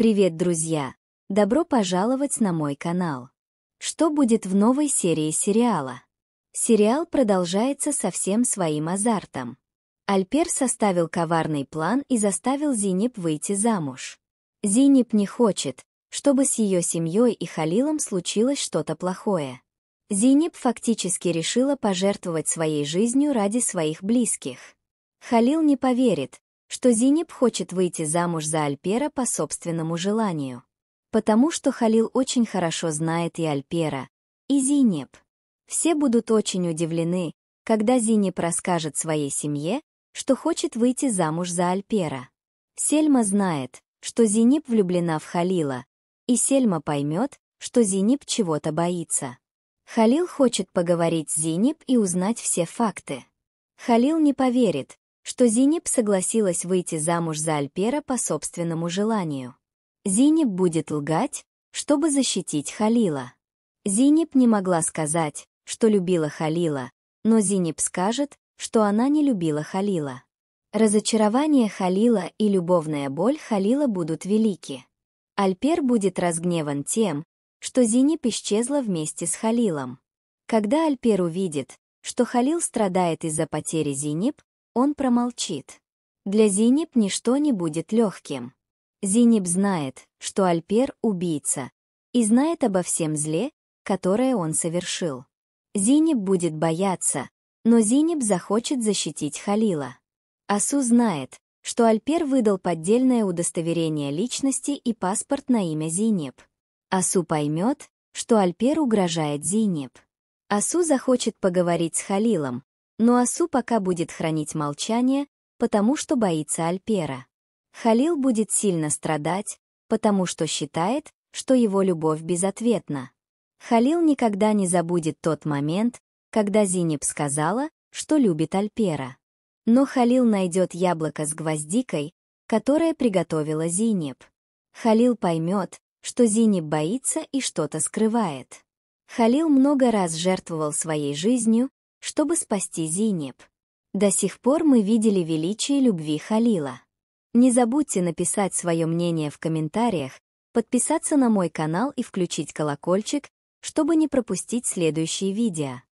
Привет, друзья! Добро пожаловать на мой канал. Что будет в новой серии сериала? Сериал продолжается со всем своим азартом. Альпер составил коварный план и заставил Зинеп выйти замуж. Зинеп не хочет, чтобы с ее семьей и Халилом случилось что-то плохое. Зинеп фактически решила пожертвовать своей жизнью ради своих близких. Халил не поверит, что Зинеп хочет выйти замуж за Альпера по собственному желанию. Потому что Халил очень хорошо знает и Альпера, и Зинеп. Все будут очень удивлены, когда Зинеб расскажет своей семье, что хочет выйти замуж за Альпера. Сельма знает, что Зинеп влюблена в Халила, и Сельма поймет, что Зинеп чего-то боится. Халил хочет поговорить с Зинеп и узнать все факты. Халил не поверит, что Зинеб согласилась выйти замуж за Альпера по собственному желанию. Зинеб будет лгать, чтобы защитить Халила. Зинеб не могла сказать, что любила Халила, но Зинеб скажет, что она не любила Халила. Разочарование Халила и любовная боль Халила будут велики. Альпер будет разгневан тем, что Зинеб исчезла вместе с Халилом. Когда Альпер увидит, что Халил страдает из-за потери Зинеб, он промолчит. Для Зиниб ничто не будет легким. Зиниб знает, что Альпер — убийца, и знает обо всем зле, которое он совершил. Зиниб будет бояться, но Зиниб захочет защитить Халила. Асу знает, что Альпер выдал поддельное удостоверение личности и паспорт на имя Зинеб. Асу поймет, что Альпер угрожает Зинеб. Асу захочет поговорить с Халилом, но ну Асу пока будет хранить молчание, потому что боится Альпера. Халил будет сильно страдать, потому что считает, что его любовь безответна. Халил никогда не забудет тот момент, когда Зинеп сказала, что любит Альпера. Но Халил найдет яблоко с гвоздикой, которое приготовила Зинеп. Халил поймет, что Зинеп боится и что-то скрывает. Халил много раз жертвовал своей жизнью, чтобы спасти Зинеп. До сих пор мы видели величие любви Халила. Не забудьте написать свое мнение в комментариях, подписаться на мой канал и включить колокольчик, чтобы не пропустить следующие видео.